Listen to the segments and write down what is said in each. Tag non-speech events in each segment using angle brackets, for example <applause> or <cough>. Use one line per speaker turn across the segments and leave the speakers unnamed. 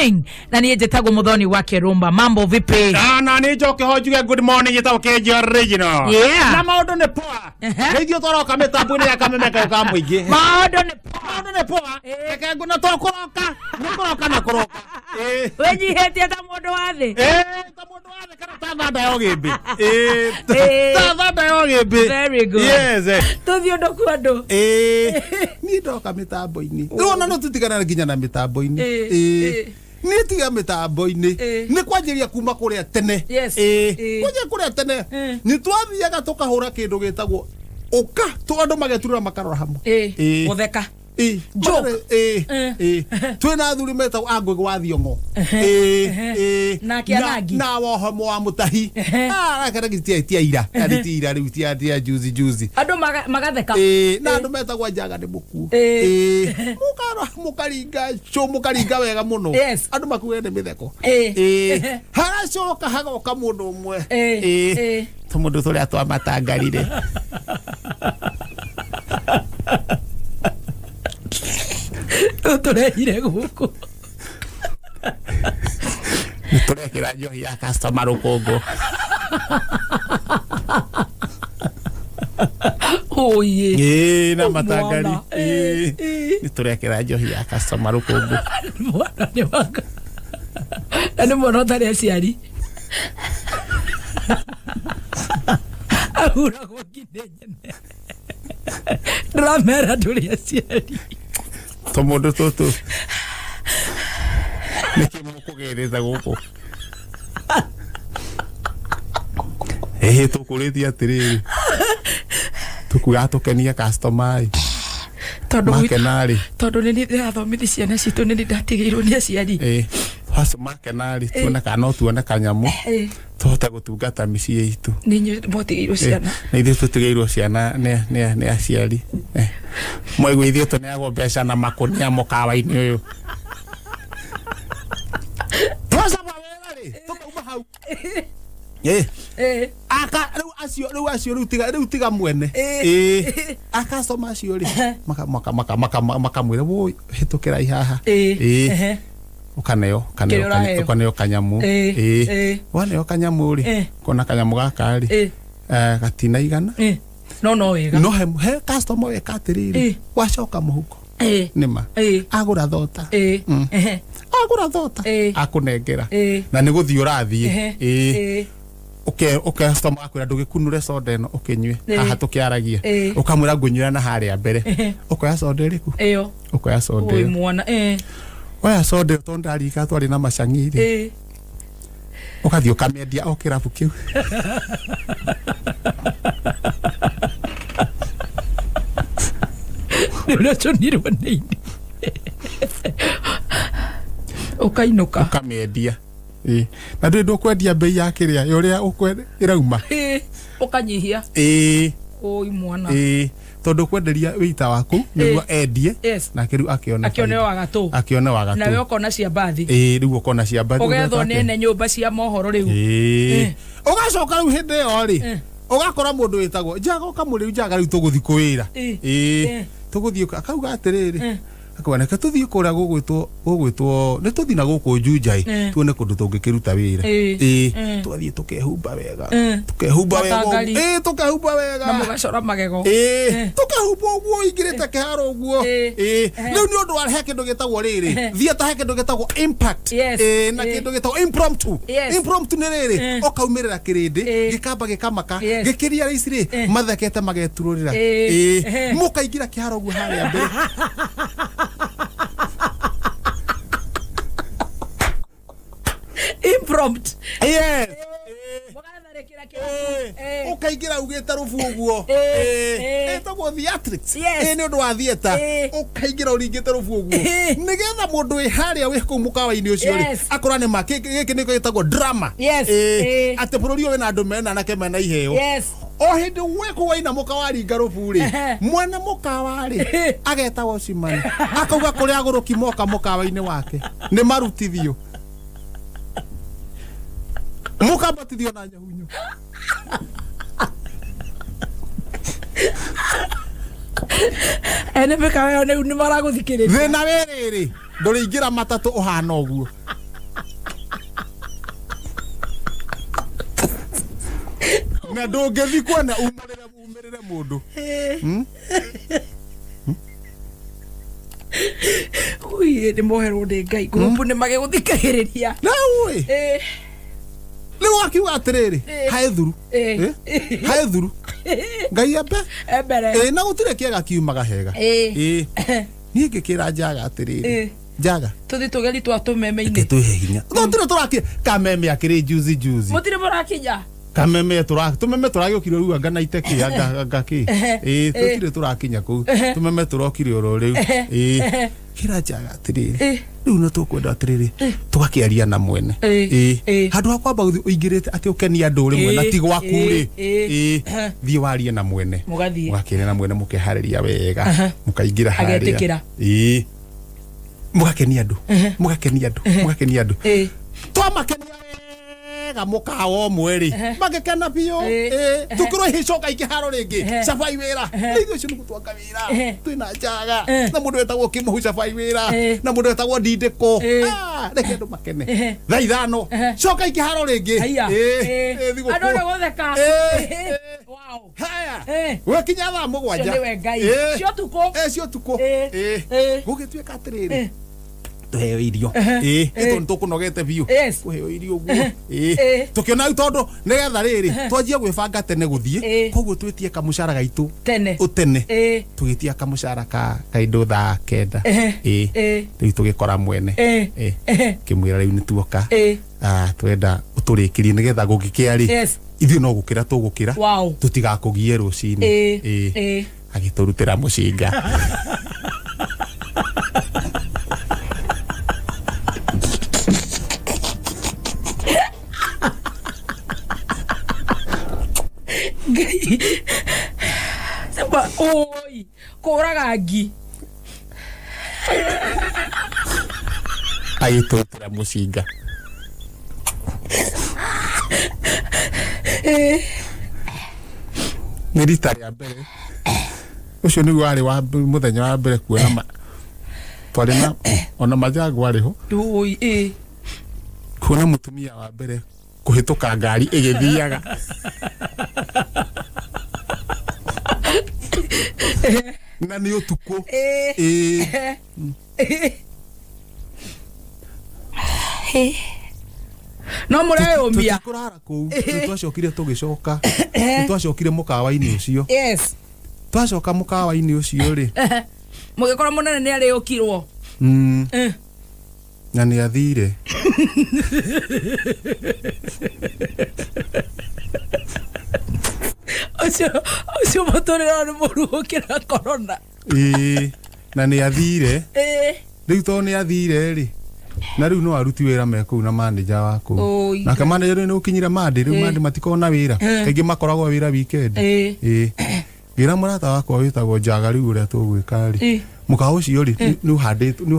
morning na niä njä tagwo må thoni wa kä mambo vipi na nä njoke ho njuge good
morning njä tagwo kä njio original yeah. na maå ndå nä poa rä ithuä uh-huh. twaroka mä tambo-inä ya kamemeka ka må ingä maå ndå nä poa reke eh. ngå na tokå roka nä kå roka na kå
roka <laughs> eh. wä nyihä tie ta må ndå wa thä eh, ta må ndå wa thä kana ta thanda ya å gä mbä
ta thanda ya å gä mbä tå thiä å ndå kwa ndå <laughs> niä ndoka mä tambo-inä rä ona no tå tiganana nginya na mä tambo-inä nä tiga mä tambo-inä nä kwanjä kuma kå rä a tene kwanjä kå rä a tene nä twathiaga tå kahå ra kä ndå gä tagwo å ka andå mageturä ra makarora hamwe gå theka Eh. twä na thuri metagwo angå gwa thiongo eh, eh, na wohomo wa må tahi tia metagwo njaga nä må kuo må karinga wega må no andå makuä nä mä theko haracoka hagoka må ndå å mwe tå må ndå tå rä a twamatangarirä <laughs> turehire guku turekira njohi ya customer rukungu oye na matangari turekira njohi ya customer rukungu mwana ni wanga
na nä mwana å tarä aciari ahuragwo nginä nyene ndä
ramera ndå rä aciari tå må ndå tå tå nä kä må kå gerä te gå kå ä tå kå rä tie atä rä rä tå kuga kenia kastomaä tondå
nä ndä ciana citå nä nä ndatigä irwo nä
makenarĩ tuone eh. kana no tuone kanyamũ eh, eh. tũhote gũtungata mĩciĩ itũ na ithuĩ tũtigĩirwo ciana nĩ aciari mwaigua ithuĩ tũneagwo mbeca na makũnia mũkawa-inĩ ũyũ twacaba rä u acio rä u tiga mwene akacoma acio rä makamwä ra wå hä tå kä rai haha ukaneo kaneo kaneo, kaneo kanyamu eh eh, eh. waneo kanyamu ri eh. kona kanyamu gaka ri eh, eh gatina igana eh no no wega no he, he customer we katiri eh. wacoka muhuko eh nima eh agura thota eh mm. eh agura thota eh akunengera eh na ni urathi urathii eh eh uke uke customer akwira ndugikunure soda ino ukinywe eh. haha tukiaragia ukamwira ngunyira na haria mbere ukoya soda iriku iyo ukoya sode iyo
mwana eh
waya soda å tondå ndarika twarä na macang'i rä å gathiä å kamendia o kä rabu kä u nä å rä a cionirwo nä ini å kainå ka å kamendia na ndå ndå kwendia mbei ya kä rä a å rä a å ä rauma
å kanyihia ä mwana
tondu kwenderia wita waku niguo eh, endie nake riu akione akione wagatu akione wagatu nawe
ukona cia mbathi
ii eh, riu ukona cia mbathi ugethwo nene nyumba cia mohoro riu ii eh. ugacoka riu hindi iyo ri ugakora mundu witagwo njaga ukamuri njaga riu tuguthi kwira ii tuguthi akauga atiriri akona ke tuthie kuria gugwitwo gugwitwo ni tuthie na guku njunjai eh. tuone kundu tungikiruta wira ii eh. eh, twathie tukehumba wega tukehumba wega ii tukehumba wega na mugacora magego ii tukehumba uguo ingirite kiharo uguo ii riu ni undu wa he kindu gitagwo riri thieta he kindu gitagwo impact ii na kindu gitagwo impromptu impromptu ni riri ukaumirira kirindi gikamba gikamaka gikiria raici ri mathekete magetururira ii mukaingira kiharo uguo haria mbere <laughs> imprompt yes ukaingira ugite rubu uguo etagwo theatrics ĩ eh ũndũ wa thieta ũkaingira ũringĩte rubu ũguo eh. nĩgetha mũndũ wĩ harĩa wĩ kũu mũkawa-inĩ ũcio rĩ akora nĩ ma gĩkĩ nĩ gĩtagwo drama eh. Eh. atĩ bũrũri ũyũ wĩna andũ mena anake mena iheo o hĩndĩ wekå waina mũkawaringa rũbu rĩ mwene mũkawarĩ ageta wocimani akauga kũrĩa agũrũki moka mũkawa wake nĩ marutithio mukabatithio na nyahunyu ene bika weo nä u nä maragåthikärä thä na wä rä rä ndå rä ingä ra matatå å hana å guo na ndå ngä thikwo na umä rä re må ndå
nä moherwo nä ngai ngå eh. nä magä
gå thikä rä ria rä u akiuga atärä rä eh. haä thuru eh. eh? haä thuru <laughs> ngai ambe ee, na gå tirä kĩega kiumaga hega ä niä ngä kä ra njaga atä rä rä njaga
tuthi tugeri twa tumemeinä
twä he hinya tondä tå rä tå rakä kameme akä rä
må tirä må rakinya
kameme tå tumeme tå ragäåkire rä u <laughs> anga na kä anga kä ä tå tirä tå rakinya kå u tumeme tå rokire ro rä u ä kä ranjaga atä rä rä rä u no tå kwenda atä rä rä tågakä aria na mwene handå ha kwamba å ingä rä te atä å kenia andå rä mwena na ti gwaku rä thiä warie na mwene mågakä re na mwene må keharä ria wega må kaingä ra harä a må gakenia andå må gakenia andå må gakenia andå twamakenia wega mukawa o mweri magikena biå tå kä rwo icoka ikiharo rä cabai wä ra ithuä icio nä gå twanga wä ra twä na njaga na må ndå wetagwo kä må cabai wä ra na må ndå wetagwo ndindä kå reke andå makene thaithano ithano coka ikiharo rä ngä andå nä gå theka gwä kinya thaa må gwanja cio tukå gå gä tuä ka atä rä rä heo irio ä ä tå kå nogete biå kå heo irio å guo tå kä ona rä u tondå nä getha rä rä twanjie gwä banga tene gå thiä koguo twä tie kamå cara gaitå å tene tå gä tia kamå cara ka kaindo thaa kenda rä u tå gä kora mwene kä mwä ra rä u nä tuoka ah, twenda å tå rä kä rie nä getha gå gä kä rä ithuä no gå kä ra tå gå kä ra tå tigakå gie rå cinä agä tå rutä ra må cinga <laughs>
oi raga ngi
agä tå ra må cinga nä rita rä a mbere å cio nä guo warä wa må thenya wa mbere kuona twarä na ona majagw arä ho kuona må tumia wa mbere kuhituka ngari igithiaga na nä å tukå
no må reå mia rara
kå u twacokire tå gä coka nä twacokire må kawa-inä å cio twacoka må kawa-inä å cio rä
må gä korwo må nene nä arä å kirwo
na nä athire
å cio må tå rä rao nä må ruå kä ra korona
ĩĩ na nä athire rä u tondå nä athire rä na rä u no aruti wä ra me kå u na manäja wa kå u nake manäja rä u nä å kinyire mandä rä u mandä matikoragwo na wä ra kaingä makoragwo wä ra wikendi ĩĩ gira ra må rata wakwa wätagwo njaga rä u å rä a tå gwä karä må ni å cio rä nä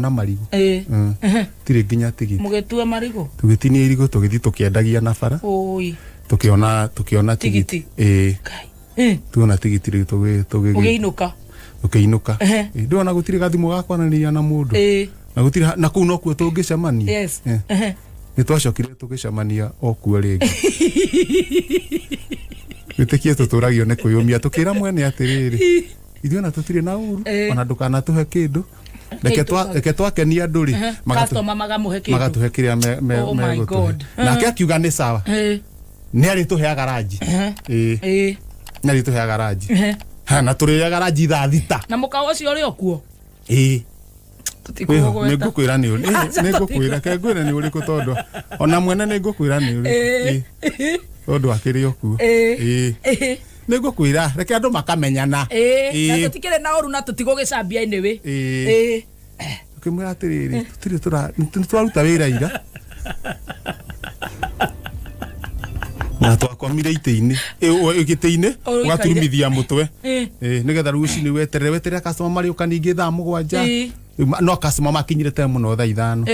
na mm. nginya tigiti
mugetua marigo
tua marigå tå gä tinia irigå tå gä na bara tå tukiona ona tå kä ona tuona tigiti rä tå gä inå ka tå kä inå ka ndä ona gå tirä na må ndå na gå na kå u nokuo tå ngä cemania nä twacokire tå okuo rä witikie tuturagio ni kwiyumia tukira mwene atiriri ithuĩ na tũtirĩ na uru eh. ona ndũkanatũhe kĩndũ reke twakenia andũ rĩ magatũhe kĩrĩa megũtũhe oh nake akiuga nĩ sawa nĩ arĩ tũheaga ranji nĩ arĩ tũheaga ranji na tũrĩaga ranji ithaa thita na mũkawa ũcio ũrĩ okuo ĩĩ nĩ ngũkwĩra nĩ ũrĩ nĩ ngũkwĩra kengwĩre nĩ ũrĩkũ tondũ ona mwene nĩ ngũkwĩra nĩ ũrĩ tondu akiri okuo nä ngå kwä ra reke andå makamenyana na
tå tikirä na å ru na tå tigå gä
cambia wä
tå
kä mwä ra atä rä rä tå twaruta wä ra ira na twakomire itä-inä gä-tä-inä å gaturumithia må twe nä getha rä cinä weterere weterera kacoma marä å ka thaa må gwanja no kacoma makinyire tene må no thaa ithano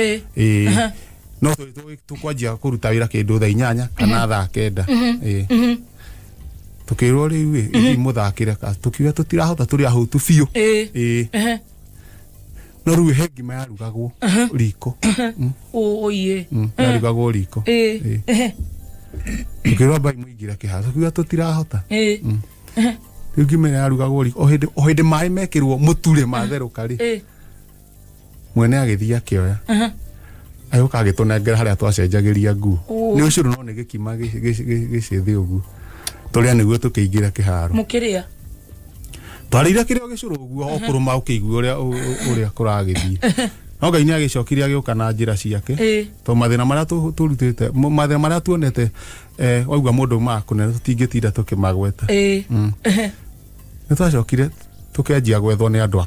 no kå ruta wä kindu thaa inyanya kana mhm. thaa kenda mhm. mhm. tukirwo riu ithi muthakire ka tukiuga tutirahota turi ahutu biu no rä u he ngima yarugagwo riko mm. mm, yarugagwo riko tå kä rwo mbai må ingä ra kä haro tå kiuga tå tirahota mm. rä u ngima ä rä yarugagwo riko o hä ndä maä mekä rwo må ture matherå karä mwene agä thiä akä oya agä tå nengera harä a twacenjagäria nguo nä å cå no nä gä kima gä thä å guo tå rä a nä guo tå kä ingä ra kä haro må kä rä a kä rä a gä cå rå guo o rå ma å kä igua å rä a kå ragä thiä no ngai nä agä cokire agä å ka na njä ra ciake tondå mathä na marä a tå rutä te mathä na marä a tuonete waigua må ndå maa nene tå tingä tinda tå kä magweta nä twacokire tå kenjia gwethwo nä andå a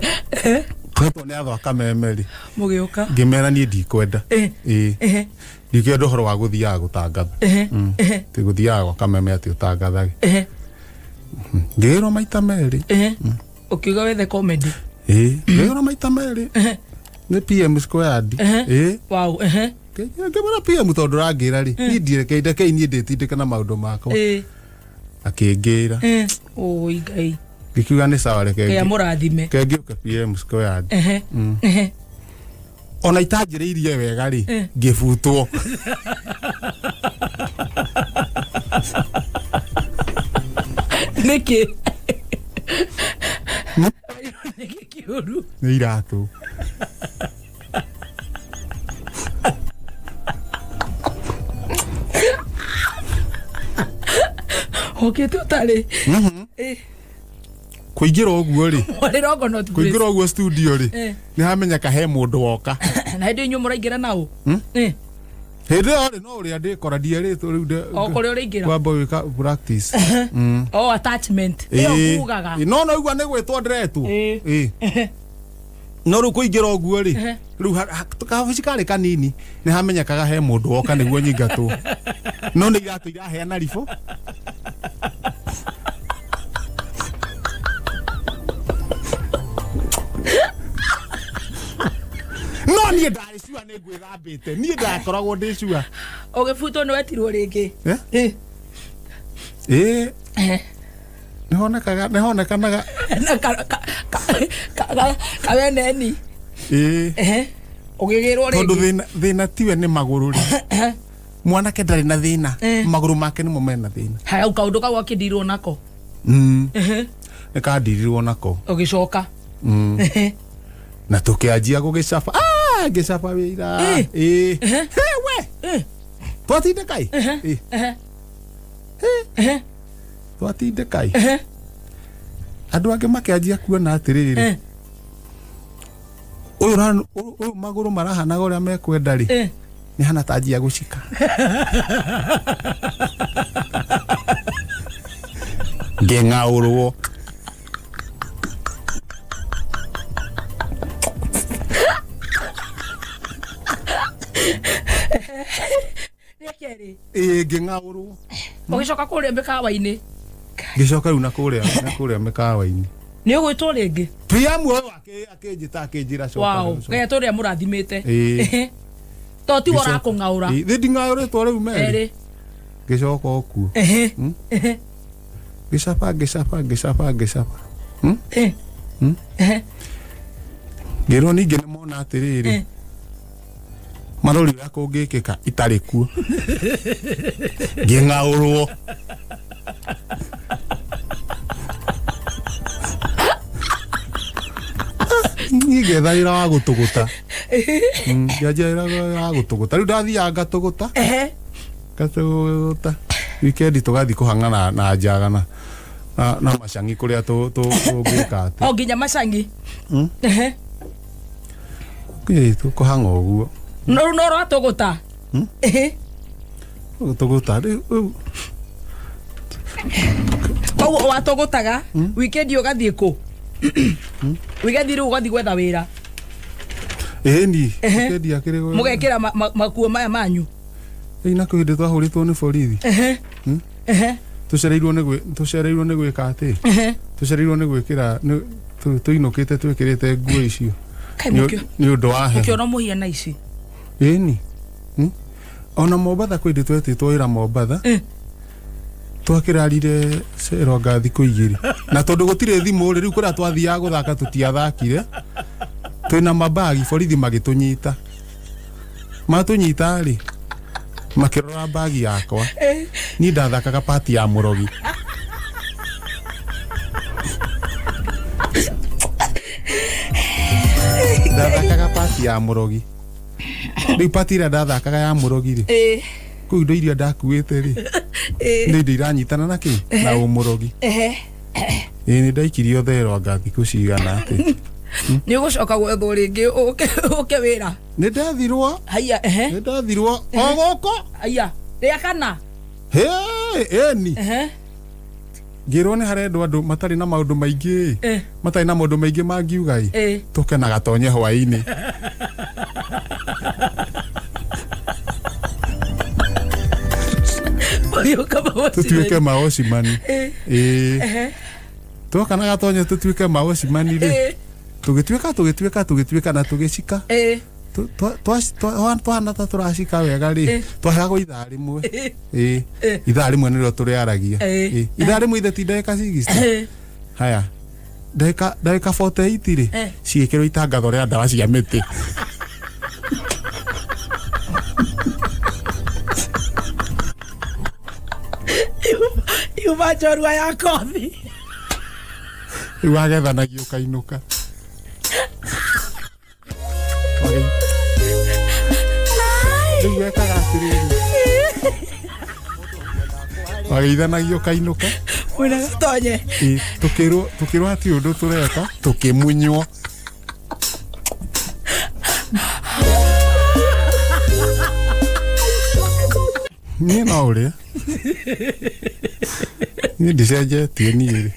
kwa hivyo ni athaka memeri må gä å ka ngä mera niä ndikwenda ä eh. eh. ndikwenda å horo wa gå thiaga gå tangatha eh. mm. tä gå thiaga gwaka meme atä å tangathage mm. ngä rwo maita merä å mm. kä uga wethe komedi ngä rwo maita merä nä pm squared wow ngä mera pm tondå rangä ra rä niä ndirekei ndekei niä ndä tindä kana maå ndå makwa akä ngä ra
å ngai
ngikiuga nä sawa reke må rathime kengä å ke pm squared mm. ona itanjä rä irie wega rä ngä butwo nä kä nä iratå hokä tå tarä kuingira uguo ri kuingira uguo studio ri eh. ni hamenya ka he mundu woka
<laughs> na hindi nyu muraingira nao hindi hmm?
eh. iyo ri no uri kora uria ndikora ndieritwo riu boy ka practice <laughs> hmm.
o attachment e eh. ogugaga
no <laughs> no igua ni dretu e no ru u kå ri ru ka guo rä rä u cikarä kanini nä he mundu ndå woka nä guo nyingatwo no nä iratå iraheana ribå niä ndarä cua nä ngwä thambä te niä ndakoragwo ndä cua å gä
butwo nä wetirwo rä ngä
ä nä honekaga nä honekanaga
kaweneni
å gä gä rwo tondå thä na tiwe nä magå rå rä mwanake ndarä na thä na magå rå make nä mo mena thä na
hau kaå ndå kau akä ndirirwo nako
mm. nä kandirirwo nako å gä coka mm. na tå kä anjia gå gä caba gesa pa be ira eh eh eh we eh poti de kai eh eh eh eh, eh. poti de kai eh andu angi makianjia kuona atiriri eh uyu ran uyu maguru marahanaga uria mekwenda ri eh nä hana ta njia gå cika ngä ng'aå rwo
rä kerä
ä ngä ng'aå å gä coka kå rä a mä kawa-inä na kå rä a mä kawa nä å gwä two rä ngä pia muoyo akä njä ta akä njä ra
rä a må rathimä te <laughs> to tiwo rakå ng'aå ra thä
nding'aå rä two rä u merä ngä coka å kuo hmm? ngä caba ngä caba ngä caba ngä caba hmm? hmm? ngä rwo ningä nä mona atä rä rä å rä kå ngä kä ka itarä kuo ngä ng'aå nging'aurwo ngĩethaĩra wa gũtũgũta mm, ngĩanjaĩra wa gũtũgũta rĩu ndathiaga ngatũgũta ngatũgũta wikendi kå kũhang'ana na njagana na, na macangi kũrĩa tũngĩka atĩ
o nginya macangi
hmm? kå hanga å guo u
no no ratũgũta tũgũta koguo watũgũtaga wikendi ũgathiĩ kũ u å gathiä gwetha wä ra
ĩni må gekä
ra makuo maya manyu
ĩi na kwĩ hĩndĩ twahũrĩtwo nä borithi
tå
tå cereirwo cereirwo nä nä gwä gwä ka kä ra tå inå kä te twä kä rä te nguo icio nĩ ũndũ wa heho
mũhiana ici
hmm? ona mombatha kwä ndä twetĩtwo wä ra mombatha twakä rarire ceronga thikå igä na tondå gå tirä thimå rä rä u kå rä twathiaga gå thaka tå na mabagi borithi magitunyita tå nyita matå nyita rä makä rora mbagi yakwa niä ndathakaga pati ya murogi rogi <laughs> ndathakaga pati ya murogi rä u patira ndathakaga ya må rogirä kå u indo iria ndakuä te rä nä indo iranyitana na kä na å må rogi ä nä ndaikirie otherwa ngathi kå cigana atä
<laughs> nä å gå coka gwethwo rä ngä
å ke wä ra nä ndathirwo nä ndathirwo o gå kå rä a kana ni ngirwo nä harendwo andå matarä na maå ndå maingä matarä na maå ndå maingä mangiuga tå kenaga tonye hwainä <laughs> tutuike maocimani ĩĩ twokanaga tonya tutuike maocimani rĩ eh. tugituika tugituika tugituika na tugicika eh. twana ta turacika wega rĩ eh. twacagwo ithaa rĩmwe ĩĩ ithaa rĩmwe nĩrĩo tũrĩaragia ithaa rĩmwe ithe ti ndagĩka cigicita haya ndagĩka 48 rĩ cigĩkĩrwo itangatho rĩa ndawa cia mĩtĩ <laughs>
kiuma njorua ya kothi
rĩu agethanagia ũkainũka rĩu ekaga atĩrĩrĩ wageithanagia ũkainũka
mwĩraga tonye
tũkĩrwo atĩ ũndũ tũreka tũkĩmunywo niĩ no ũrĩa niä ndicenjetie niä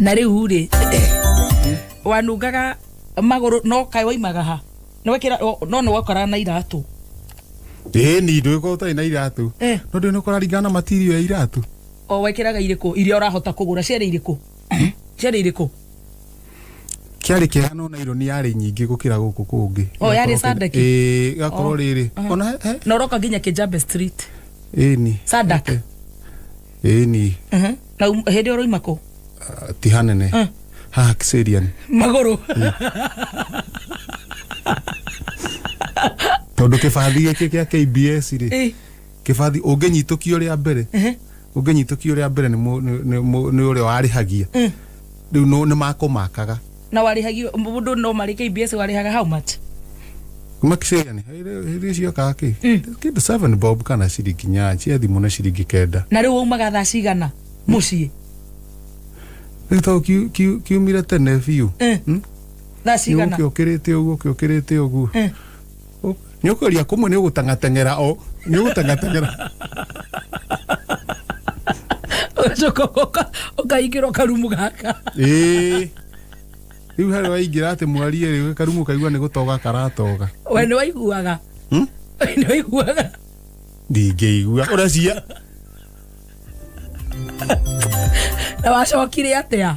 na rä u rä wanungaga magå rå no kaä waimaga ha no nä wakora na iratå
ä ni ndå ä korwo tarä na iratå no ndå nä na matirio ya iratå
o raga irä kå iria å rahota kå gå ra ciarä irä kå ciarä irä kå
kiarä kä hana ona ironi yarä nyingä gå kä ra gå kå kå ngä yarä gakorwo rä rä
ona na roka nginya kä jambe street
ni eh ni
uh-huh. na um- hä ndä å roima kå ah,
ti hanene uh. haha kiserian
magå rå mm.
tondå kä bathi gä kä gä kbs rä eh. kä bathi å ngä nyitå kio rä a mbere å uh-huh. ngä nyitå kio rä a mbere nä å rä a warä hagia uh. rä u makå makaga
na warihagi mundu no marike BS warihaga how much
makiceani hili cio kaki kitu seven bob kana ciringi inya cia thimu na ciringi kenda
na riu waumaga thaa cigana mucii
rä to kiumire tene biå å eh. mm. kä å kä rä te å guo å kä å kä rä te å guo eh. oh, nä å kweria kå nä å gå tangateng'era o oh, nä å gå tangateng'era å <laughs> coka å karumu gaka rä u harä waingä atä mwarie rä karumå kaigua nä gå toga karatoga
we nä waiguaga hmm? nä waiguaga
ndingä igua å racia na wacokire atä a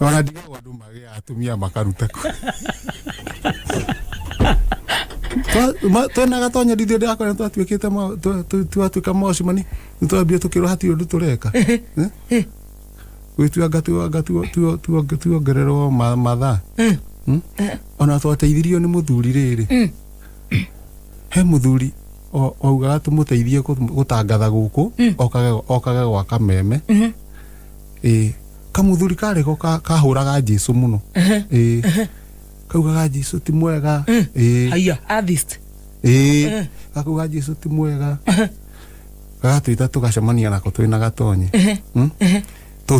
ona ndigagwo andå magä a atumia makaruta kå twenaga twanyendithio ndakona twatuä kä te twatuä ka maocimani nä twambia tå kä rwo hatirä å ndå tå reka gwituanga tuongererwo mathaa mm. hmm? eh. ona twateithirio nä må thuri rä rä mm. he må thuri augaga tå må teithie gå tangatha gå kå mm. okage gwa kameme mm-hmm. kamå thuri karego kahå raga jesu må no kaugaga jesu ti mwega gakauga jesu ti mwega gagatwä ta tå gacemania nako twä na gatonye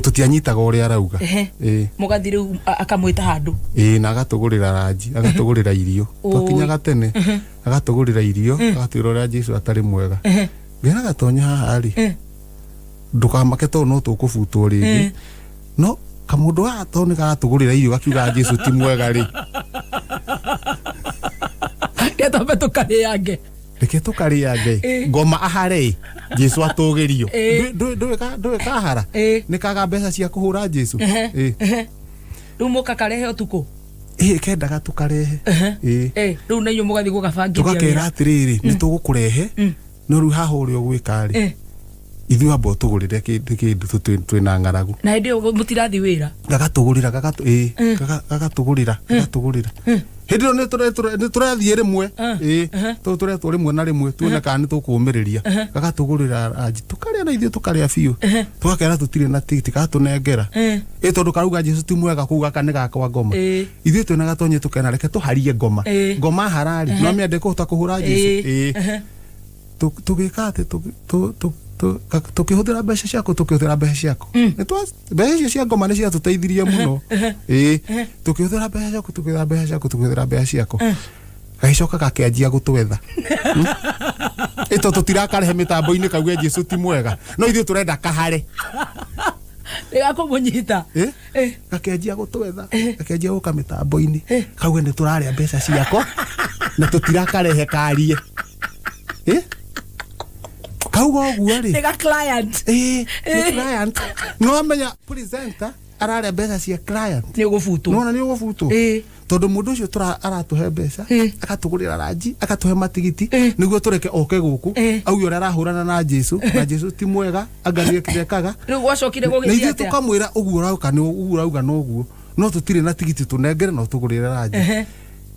tutianyitaga uria arauga akamwä
ta akamwita handu
na ra ranji ra irio twakinyaga tene agatugurira irio rä a Jesu atari mwega ngena gatonya haha ri ndukamake tondu no tukubutwo ringi no kamundu gaka gå ni ra irio gakiugaga Jesu ti mwega ri ngetombe tukarĩange reke tukaria ngai eh. ngoma ahare jesu eh. ndå ä kahara eh. nä kaga mbeca cia kå hå ra jesu rä
u må kakarehe å tukå
ä kendaga tå karehe
rä u na inyuå må gathiä gå gabangä tå gakera atä
rä mm. rä nä tå gå kå rehe mm. no rä u haha å rä a å gwä karä ithu amba tå gå rä re kä ndå twä na ng'aragu
na hä ndä ä yo må tirathiä wä ra
gagatå gå rä ra gagatå gå rä ra gagatå gå rä ra hindi ä ä nä tå rethiä na rä mwe tuone kana nä tå kå mä na ithuä tå karä a biå na tigatå nengera ä tondå karuga jesu ti mwega kå u gakwa ngoma ithuä twä na gatonye tå kena reke tå ngoma ngoma harari no mä ende ra jesu tå gä tu tukihũthĩra mbeca ciaku ra mbeca ciaku mm. mbeca icio cia ngoma nĩ ciatũteithirie uh-huh. mũno uh-huh. ĩĩ uh-huh. tukĩhũthĩra mbeca ciaku tukĩhũthĩra mbeca ciaku tukĩhũthĩra mbeca ciaku uh. gagicoka gakianjia gũtwetha <laughs> hmm? ĩto tũtirakarehe mĩtambo-inĩ kauge jesu ti mwega no tå renda kahare gakũmũnyita gakianjia gũtwetha gakianjia gũka mĩtambo-inĩ kauge nĩ tũrarĩa mbeca ciakwa <laughs> na tũtirakarehe karie kauga ũguo rĩ no menya mbeca cia nona nĩ ũgũbutwo tondå må ndå å cio aratå he mbeca agatå gå rä ra ranji agatå he matigiti nä guo tå reke oke gå kå auge å rä a arahå rana na jesu na jesu ti mwega angarie kirekaga na ithuä tå kamwä ra å guo urauga na å guo no tå tirä na tigiti tå nengere no tå gå rä ra ranji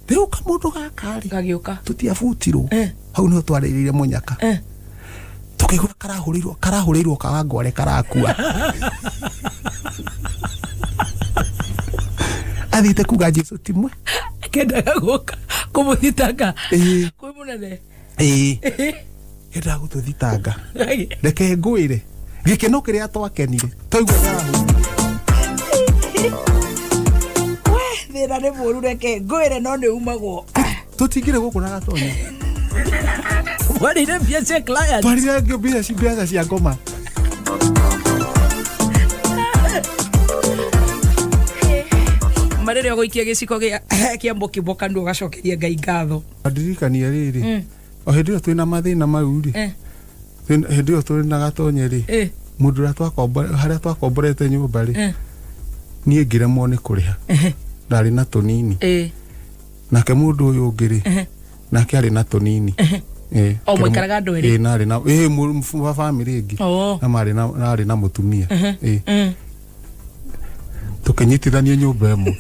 rä u kamå ndå gakarä tå tiabutirwo hau nä ho twarä rä ire må nyaka tukaigua karahurirwo karahũrĩirwo kawangware karakua athiĩte kuga jesu timwe kendaga guka kumuthitanga
kwi munene
ii endaga gututhitanga reke ngwire gikeno kiria twakenire
twaigua karahũrĩirwo thina ni muru reke ngwire no ni umagwo
tutingire guku na Fuerire piense client. Fuerire que pide si piensa si acoma.
marä å ikia gä ciko <laughs> kä ambo kä mboka gacokeria ngai ngatho
ndirikania rä rä mm. o hä ndä ä yo twä na mathä na mau rä hä ndä ä yo tå na gatonye rä må ndå harä a twakomborete nyå mba rä eh. niä ngä remwo nä kå rä ha eh. ndarä na tå nini eh. nake må ndå å yå å ngä rä nake arä na tå nini o mwikaraga andå erä narä na wa bamä
ngä na
marä narä na må tumia tå kä nyitithania nyå mba ä mwe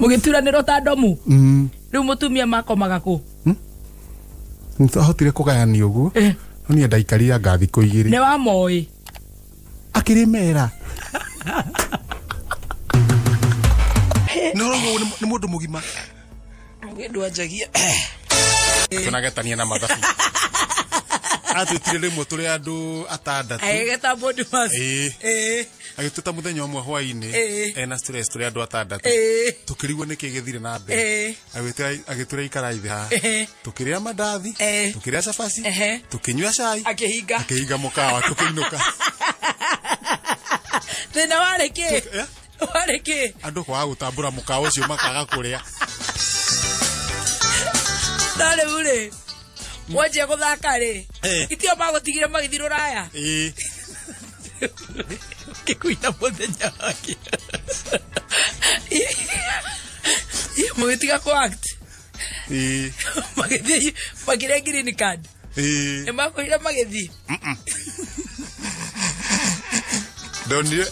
må gä turanä ro ta ndomu mm. rä u må tumia makomaga kå hmm?
ahotire kå gayania å guo no niä ndaikaria ngathikå igä rä nä wa moä akä rä mera nä <laughs> nä må ndå må gima må ndå anjagia tå nagetania na mathabu <laughs> atwĩtire rĩmwe tũrĩ andũ atandatũ agĩgeta body mass ĩĩ agĩtwĩta mũthenya ũmwe hwaĩ-inĩ ena stress tũrĩ andũ atandatũ tũkĩrigwo nĩkĩ gĩthire na mbere agĩtũrĩa ikarai thĩ haha tũkĩrĩa mandathi tũkĩrĩa cabaci tũkĩnyua cai akĩhinga akĩhinga mũkawa tũkĩinũka <laughs> thĩna warĩ kĩ warä kä andå kwaga gå tambå ra må kaa å cio makaga kå rä a no rä u rä mwanjia gå thaka rä itio magå tigire
magä thirå raya ngä kuina må thenya wake må gä tiga magä thiä makä re green card nä makåire magä thiä
ndonire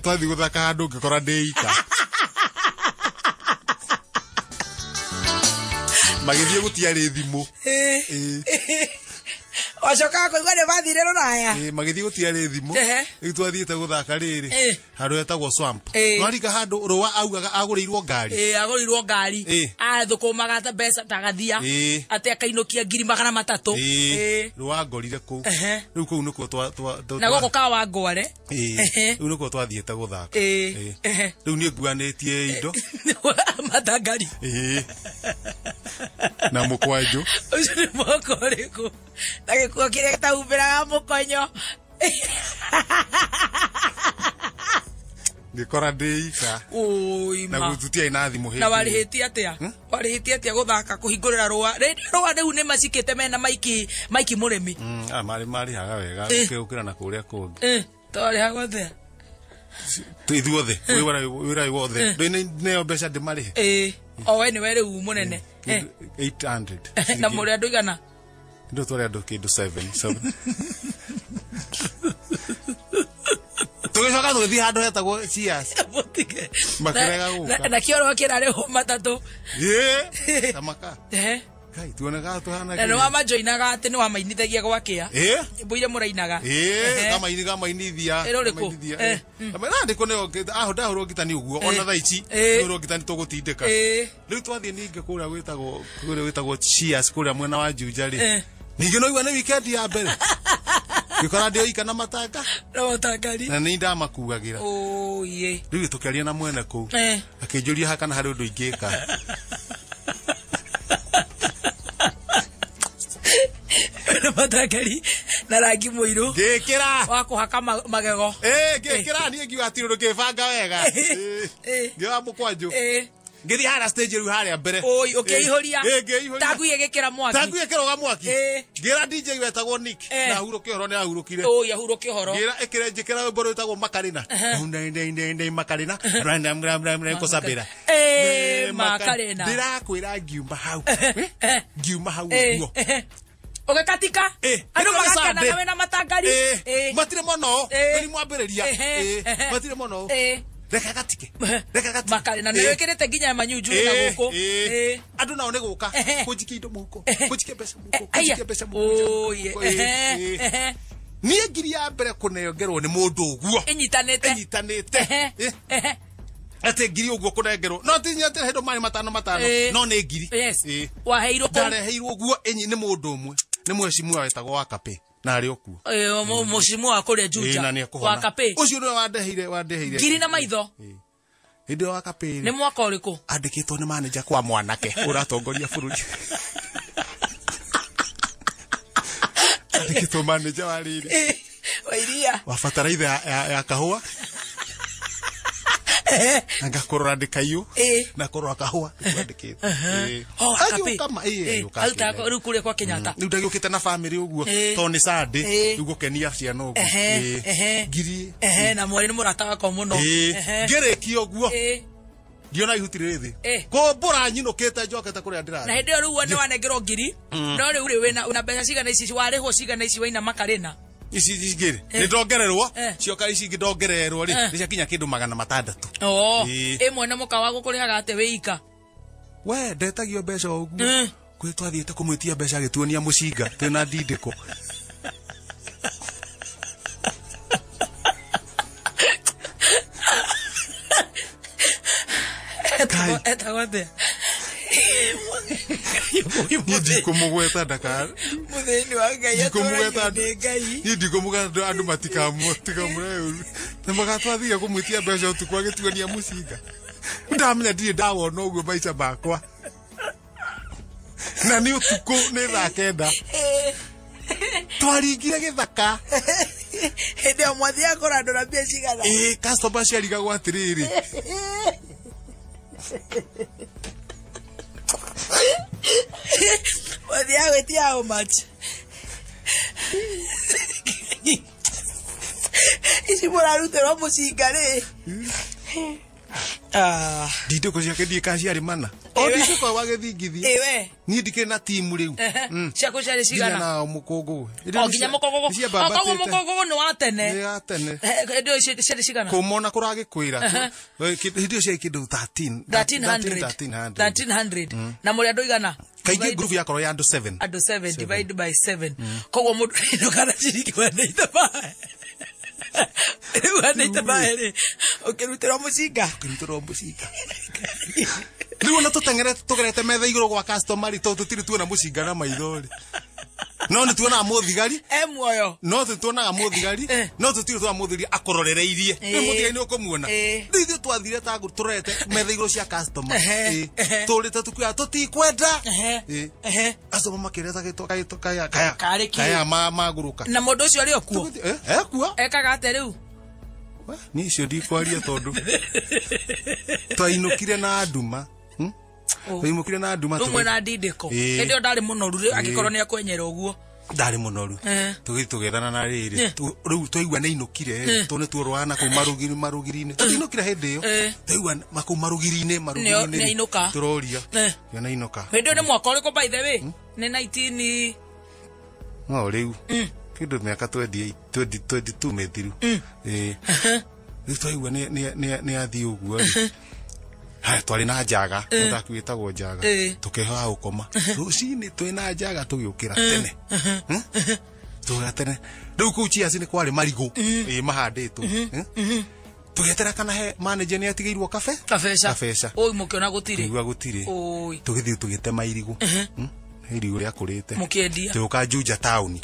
twathi gå thaka handå ngä kora ndä ika <laughs> magä thiä gå tiarä thimå eh. eh wacokaga kũigua nĩ mathire rũraya magĩthiĩ gũtia rĩ thimũ rĩu twathiĩte gũthaka rĩrĩ handũ etagwo swamp nwarika handũ rũa augaga agũrĩirwo ngari
agũrĩirwo ngari athũkũmaga ta mbeca ta gathia atĩ akainũkia ngiri magana matatũ
rũa ngorire kũu rĩu kũu nĩkuo na gũkũ
ka wa ngware
rĩu nĩkuo twathiĩte gũthaka rĩu niĩ nguanĩtie indo <laughs> matangari na må kwanjå å cio nä moko å rä kå
na gä kuo kä rä a gätahumbä raga må konyo
ngä kora ndä ika na gå tutiai na thimå na warä hä
tie atä a hmm? warä hä tie atä a gå thaka kå hingå rä ra rå rå a rä u nä macikä te mena maiki maiki må
rä mi hmm, ah, marä haga wega å kä ra na kå rä a kå ngä twarä tå ithuothe eh. wä rai wothe eh. ndneo mbeca ndä marä he eh. o
we nä we rä u må nene na må rä andå igana
ndå twarä andå kä ndå tugicoka tugithi handu hetagwo cias <laughs> makirega kä oro kä rarä ho matatå <laughs> tamaka kai tuonaga tuhana na nä
majoinaga atä nä wamainithagia gwakea mbåire må rainaga
gamainiga mainithia rå rä kå randä kå eh ah, ndahå rwo ngitani å guo ona tha ici nä rwo ngitani tå gå tindä ka rä u twathiä ningä kå rä a gwä tagwo kå rä mwena wa njunja rä ningä no igua nä wikendi ya mbere <laughs> ngikora ndio ikana matanga no tangari na ni ndamakugagira oye riu tukiaria na mwene eh akinjuria hakana hari undu ingika <laughs> nä matangari na rangi må irå ngä wa kå magego ngä kä ra niä ngiuga atirå ndå ngä banga wega wa må kwanjå ngä thiä stage rä tangu mwaki tangu mwaki dj wetagwo nick na horo horo makarina ngiuma hau ngiuma hau ugikatika andukagakana na wina matangari matire muno ni mwambiriria matire muno reka gatike
reka gatike makari na nä wä te nginya manyunju na gå
kå andå nao nä gå ka kå njikä indo må huko kå njike mbeca må huko kå njike ngiri ya mbere kå nengerwo nä må ndå å guo ngiri å guo no tinya atä hedo marä matano matano no nä ngiri waheirwo ndareheirwo guo nä må ndå å mwe nä mwecimu wetagwo wakape na arä okuo
må mm. wa kå rä a juawakape
å cio nä wandeheire wandeheire ngiri na maitho hä ndä ä wakapä nä mwaka å rä kå andä kä two nä manenja kwa mwanake å ratongoria bå rå ri <laughs> andä kä two manenja wa rä wairia wa ya kahå a ngakorora ndikaiyå na korora kahua rä u kå rä a kwa mm. kenyata rä u ndagä å kä te na bamä rä å guo tondå nä candä rä u gå kenia ciana å guo ngiri na mwarä nä må rata wakwa må mm. no ngä rä å guo ndiona ihuti rä thä kå mbå ra nyinå kä te njokete kå rä na hä ndä
ä yo rä wanengerwo ngiri no rä u rä mbeca cigana ici warä cigana ici waina makarä na
ici ingä rä eh. nä ndongererwo eh. cioka ici ingä ndongererwo rä eh. nä ciakinya kä ndå magana matandatå
ä oh, mwe na må ka wa gå kå rä haga atä wä ika
we ndetagio mbeca å guo kwä twathiä te kå mwä tia mbeca agä tuonia må cinga twä na ndindä ko <laughs> etagwo atä ndikumũgweta ndakar
mũthĩinĩ wa ngai atũragio
nĩ ngai niĩ ndikũmũgweta andũ matikamũre ũru na magatwathiga kũmwĩtia mbeca ũtukũ agĩtuania mũcinga ndamenya ndirĩ ndawona ũguo maica makwa na nĩ ũtukũ nĩ thaa kenda
twaringire gä hĩndĩ ĩyo mwathi akora andũ na mbia cigana ĩĩ
customer ciarigagwo atĩrĩrĩ
Buen día, hago, te hago, macho. y si por la luz te vamos sin ¿eh?
Ah. kå ciake ndiä ciarä mana eh. o oh, ndicikoo wagäthingithia eh, niä ndikirä na timu rä u ciaku ciarä cigana nao må kångå oh, nginya må kångågåkoguo må kångågå nä wa nä wa tene hä
ndä ä ciarä cigana kå
mona kå ragä kwä ra hä ä yo ciarä kä ndå
na må rä andå igana kaingä grupu
yakorwo ya andå
by koguo må ndå nä ndå
kana ciringi wa nä rä u anäte maärä å kä rutä rwo må cinga rä u ona tå gerete metha igå rå gwa tå tirä tuona må cinga na maithorä no nä tuonaga må thigari muoyo no tå tuonaga må thigari eh, eh. no tå tirä twa må thiri akororereirie nä eh. må thigari nä å kå muona rä ithuä twathire ta tå rete metha igå rå cia tå rä te tå kuga tå tikwenda acoma makä reta kaya magå rå ka na må ndå å cio arä o kuo
ekuo ekaga atä rä u
niä cio ndikwaria tondå twainå kire na nduma Oh. waimukire na nduma rumwe na
ndindiko hindi eh. yo ndari munoru eh. angikorwo ni
akwenyera uguo ndarä må noru tå eh. gä tå gethana na rä rä twaigua nä inå kire tå nä tuorwana kå marå giri-inä tå inå hä ndä ä yo twaigua kå marå giri-inä marå giri yo nä inå ka ndä
ä yo nä mwaka å rä kå mbaithe wä nä
no rä u hmm. kä ndå mä aka twendi tu rä u twaigua nä athiä å guo twarä na njaga må thaki wä tagwo njaga tå kä gå koma rå cinä twä na njaga tå gä å kä ra tene tå tene rä u kå u ciaci nä kwarä marigå ä mahandä two tugethera kana he manager ni atigeirwo kafe kabesa kabesa oi mukona tå gä gutire oi tugithii tugitema irigu he riu ria kurite mukiendia tuka Juja town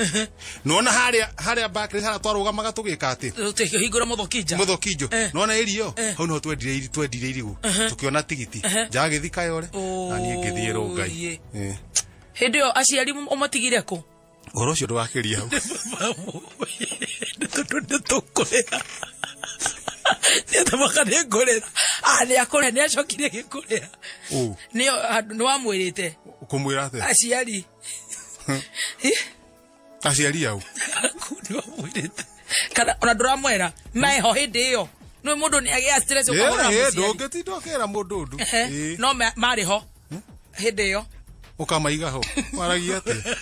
nona haria haria Barclays haria twarugamaga tugika ati tuhingura muthokinja muthokinjo nona irio hau no twendire iri twendire irigu tukiona tigiti njagithika yore na nie ngithie rongai
hindi yo aciari umatigire ku
horo ucio ndwakiria hau
tondå nä tå kå rä ra <laughs> nĩtamwaka ah, nĩ ngũrĩra a nĩ akũrĩa nĩ acokire rä nĩo ah, nĩ wamwĩrĩte kũmwĩra atĩa aciari <laughs>
aciari au nĩ
wamwĩrĩte kana ona ndũramwera meho hĩndĩ ĩyo nĩ mũndũ nĩ agĩa ngä ũkagũra mũciari
ndũngĩtinda må mũndũ ndå no marä ho hä hm? ndä ä yo å ũkamaiga ho waragia atĩa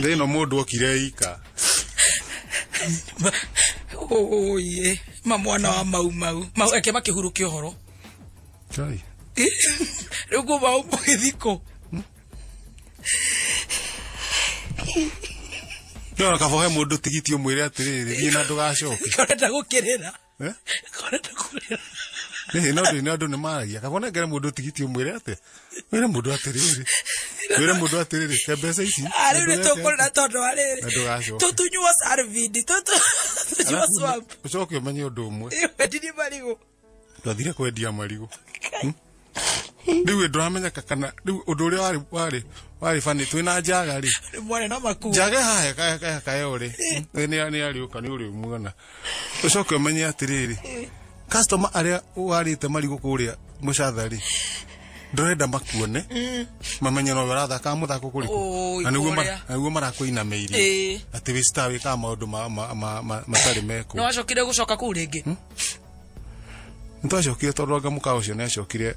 thĩno mũndũ okire ika
<laughs> oye oh, oh, ma mwana wa mau mau mau eke makä hurå ke å horo rä u kuma å må gä thikå
ndona kabohe må ndå tigiti å mwä re atä rä rä thiä na ndå gacoke korenda gå kä rä ra korenda kå rä ra rä no ndä nä andå nä maragia kabonengere må ndå tigiti å mwä re atä wä må ndå atä rä rä wire mundu atiriri te mbeca ici ariu ni tukurira tondu wa riri tutunyuo
sarvidi tutunyuo swamp
ucoke umenye undu umwe
wendini marigu
twathire kwendia marigu riu nduramenya kana riu undu uria wari warä wari fani twi na njaga ri mwana na maku njaga haya kaya kaya kaya uri ni ni ari uka ni uri muona ucoke umenye atiriri customer aria warite marigu kuria mucatha ri ndĩrenda makuone mm. mamenye no ũrathakaga mũthako kuri
na nĩguo
marakwĩinamĩirie ati we star we ka ma wĩkaga maũndũ matarĩ mekwo nĩ
wacokire gũcoka kũu rĩngĩ hmm?
nĩ twacokire tondũ anga mũka ũcio nĩ acokire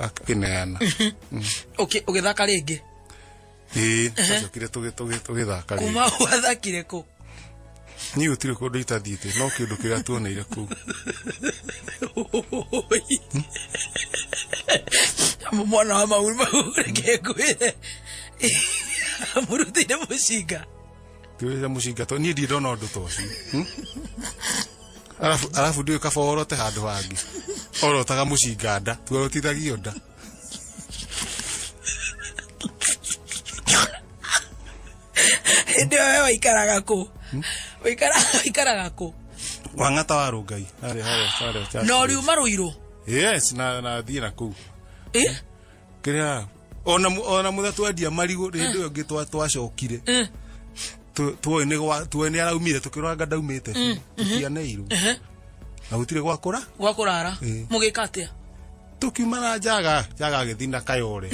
akĩneana <laughs>
hmm. ũgĩthaka rĩngĩ
ĩĩ twacokire tũgĩthaka ringi kuma
wathakire ku
gå tirä kå ndå itathiä te no kä kä ndå kĩndũ kĩrĩa tuoneire kũu
mwana wa mauri magũreke ngwĩre
mũrutĩire mũcinga må mũcinga to niĩ ndindona ndå ta ũcio hm? arabu å kaba worote handå hangä orotaga må cinga nda twerotithagio nda hĩndĩ ĩyo we waikaraga kũ hm?
ikaragako
<laughs> wang'ata wa rũngai no riuma rũirũ yes na na thiĩ na kũu kĩrĩa ona ona mũthia twendia marigũ hĩndĩ ĩyo ngĩ twacokire tuoĩ nĩ tuoĩ nĩ araumire tũkĩrwanga ndaumĩte tũtianeirwo na gũtirĩ gwakũra
gwakũrara mũgĩka atĩa
tukiumana njaga njaga agĩthiĩ na kayore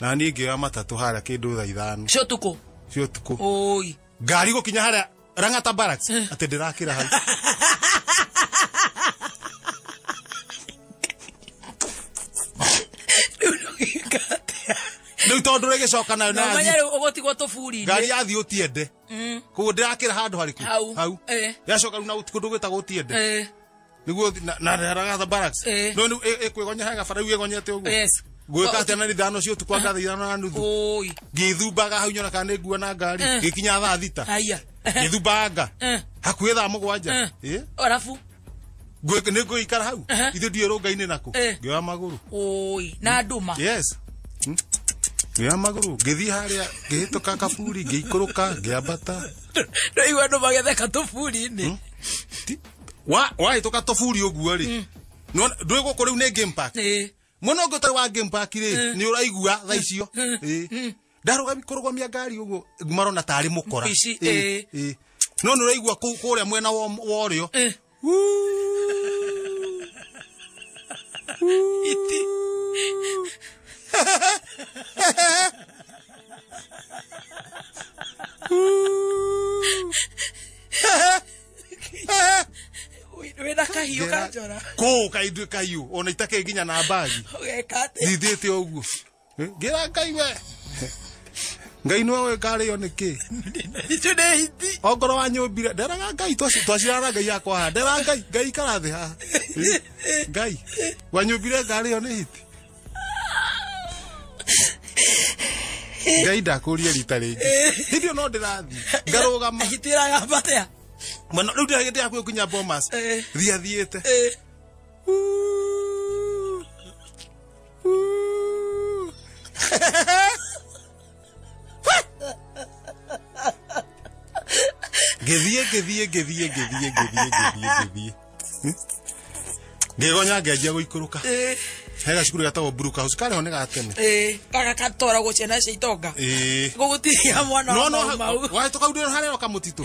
na niĩ ngĩoya matatũ harĩa kĩndũ thaa ithano cio tukũ cio tukũ ngari gũkinya harĩa rangata barracks atä dira kira ra hau rä u tondå rä gä coka nayo nagåtigwo
tå buri ngari yathiä
å tiende koguo ndä rakä ra handå harä kå hau Eh. Ya u na uti ndå gwä tagwo å tiende eh. nä guo na rangata barracks eh. no ä kwä gonya hegabara rä u ä gonyete Yes. guo gwika atä na thano cio tukwa ah. ngatha ithano na nuthu ngä thumbaga hau nyona kana nä ngua na ngari eh. gä kinya thaa thita ngä thumbaga eh. hakuä thaa må gwanja eh. arabu nä ngå ikara hau ithä ndiä rå ngainä nakå ngä oya magå
rå na nduma
ngä oya magå rå ngä thiä harä a ngä hä tå ka kaburi ngä ikå rå ka ngä ambata rä igua andå magetheka tå buri-inä hmm? wahä tå ka tå buri å guo rä hmm. ndå gå kå rä u nä muno ngotari wa rä eh. nä ni raigua tha icio eh. eh. ndarugami kurugamia ngari uguo marona tari mukora no nä å raigua kå rä a mwena wa å rä o wina kahiu kanjora kuu kaithu kahiu ona itake nginya na mbagi ugeka ati thithite uguo ngira ngai we ngai nä we ngarä o nä kä ongorwo wa nyå mbire nderaga ngai twacirana ngai yakwa haha ndera ngai ngai karathä haha ngai wanyå mbire ngarä o nä hiti ngai ndakå rie rita rä no ndä rathiä ngarå gama mwena rä u ndä ndä hakuä kinya bomas riathiä te ngäthiä thiä ngäthiä ngäthiä ngäthiä ngäthiä ngäthiĩ ngägonya ngänjia gå ikå rå ka he gacukuru gatagwo bruka house karä ho nä gatene
eh. kaga gatwaragwo ciana cia itonga gå eh. gå tiria mwana wamau watå kaurä harä ro titå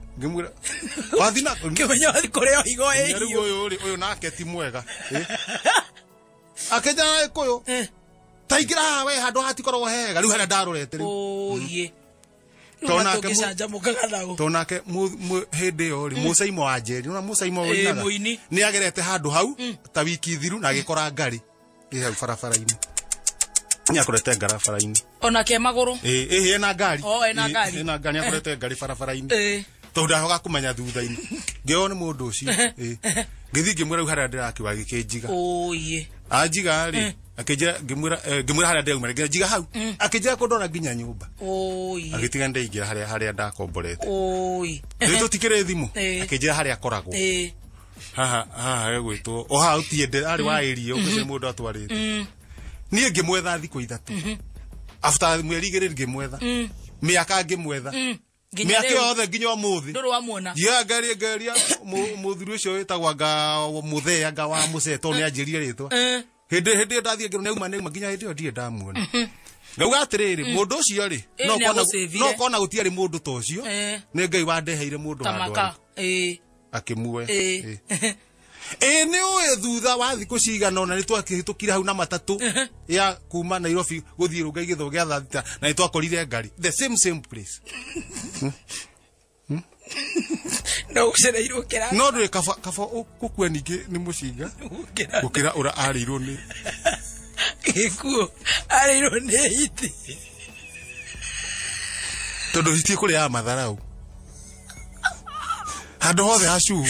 ngimwira <laughs> wathi na kimenya wathi kuria ohigo ĩhiũ rĩu ũyũ rĩ nake ti mwega <laughs> akenjana gĩkũyũ taingĩra haha we handũ hatikoragwo hega rĩu harĩa ndarorete rĩu tonake hĩndĩ ĩyo rĩ mũcaimo wa njeri ona mũcaimo wĩinaga nĩ agerete handũ hau ta wiki thiru na agĩkora ngari ĩ hau barabara-inĩ nä akorete ngara bara-inä onake magå rå ä ä ena ngari oh, ena ngari nä akorete ngari barabara-inä tondu ndahoga kumenya thutha-ini ngĩoywo nĩ mũndũ ũcio <laughs> ngĩthiĩ ngĩmwĩra rĩu harĩa ndĩrakiwa gĩkĩnjiga anjiga-rĩ akĩnjĩra ngĩmwĩra harĩa ndĩraumire nginya njiga hau akĩnjĩra ndona nginya nyũmba agĩtiga ndaingĩra harĩa harĩa ndakomborete rĩ tũtikĩrĩ thimũ akĩnjĩra harĩa akoragwo haha haha gegwĩtwo o haha ũtiende arĩ wa ĩria mm. ũkĩcio mũndũ atwarĩte mm. niĩ ngĩmwetha thikũ ithatũ mm-hmm. after mweri igĩrĩ ngĩmwetha mm. mĩaka ngĩmwetha mä aka yothe nginya o må
thä ngari ngeria
må thuri å cio wä nga må thea nga wa må ceto nä anjä rie rä twa hä eh. ndä ä ndathiä ngä nauma nä nginya hä ndä ä yo ndirä ndamuona mm-hmm. ngauga atĩrĩrĩ mm. mũndũ ũcio rĩ no kona gũtiarĩ mũndũ ta ũcio eh. nĩ ngai wandeheire mũndũ handũ akĩmue <laughs> ä nä å ä thutha wa thikå cigana na nä twahä kire hau na matatå ya kuma nairobi gå thiä rå ngai gä tho gä a thatita na nä twakorire ngari <laughs> no gå ndå rä kaba gå kua ningä nä må cinga gå kä ra å ra arä irwo nä gä kuo arä irwo nä hiti tondå hitiä kå rä ya matharau handå hothe hacuhu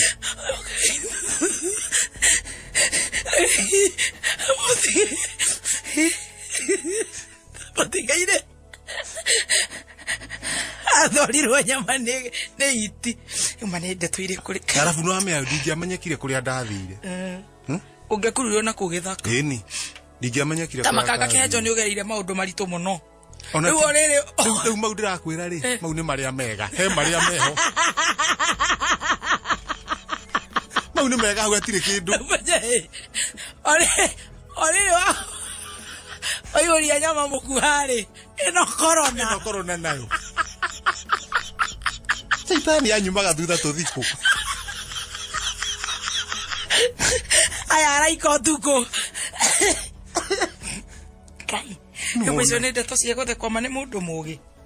mutigaire athorirwo nyama nä iti ma nä
ndeto irä kå rä arabu nä wamä ndingäamenyekire kå rä a ndathire å ngä kururirwo na kå gä thaka ni ndingäamenyekire ta makanga kä nä
å gereire maå ndå maritå må no
rä u rä rä rä u oh. mau ndä rakwä ra rä eh. mau nä marä a mega he marä a meho <laughs> mau nä mega hau atirä kä ndå
orä wa ria nyama må kuharä ä no
korona korona nayo caitani yanyumaga thutha tå thikå aya araika å tukå
kai rä mwico nä ndeto ciegå the kwama nä må ndå må gä